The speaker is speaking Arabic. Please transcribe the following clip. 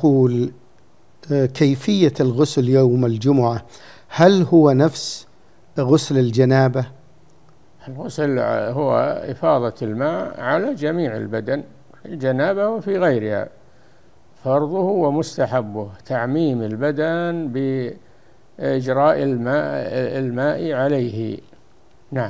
يقول آه، كيفية الغسل يوم الجمعة هل هو نفس غسل الجنابة الغسل آه، هو إفاضة الماء على جميع البدن في الجنابة وفي غيرها فرضه ومستحبه تعميم البدن بإجراء الماء, آه، الماء عليه نعم